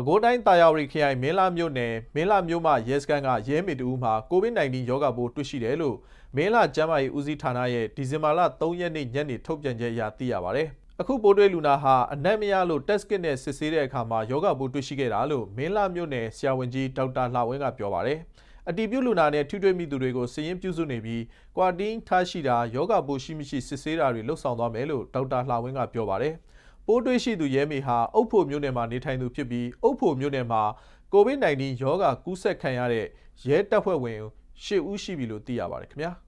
ပဲခူးတိုင်းတာယာဝတီခရိုင်မင်းလာမြို့နယ်မင်းလာမြို့မှရဲစခန်းကရဲမေတူဦးမှာကိုဗစ် -19 ရောဂါပိုးတွေ့ရှိတယ်လို့မင်းလာကျန်းမာရေးဦးစီးဌာနရဲ့ဒီဇင်ဘာလ3ရက်နေ့ညနေထုတ်ပြန်ချက်အရသိရပါဗျ။အခုပိုးတွေ့လူနာဟာအနက်မရလို့ test kit နဲ့စစ်ဆေးတဲ့အခါမှာရောဂါပိုးတွေ့ရှိခဲ့တာလို့မင်းလာမြို့နယ်ဆရာဝန်ကြီးဒေါက်တာလှဝင်းကပြောပါဗျ။အတီးပြုလူနာနဲ့ထိတွေ့မိသူတွေကိုစည်ရင်ပြုစုနေပြီးကွာတင်းထားရှိတာယောဂပိုးရှိမရှိစစ်ဆေးတာတွေလှုပ်ဆောင်သွားမယ်လို့ဒေါက်တာလှဝင်းကပြောပါဗျ။ပိုးတွေးရှိသူရဲမေဟာအုတ်ဖို့မြို့နယ်မှာနေထိုင်သူဖြစ်ပြီးအုတ်ဖို့မြို့နယ်မှာကိုဗစ် -19 ရောဂါကူးစက်ခံရတဲ့ရဲတပ်ဖွဲ့ဝင်၈ဦးရှိပြီလို့သိရပါတယ်ခင်ဗျာ။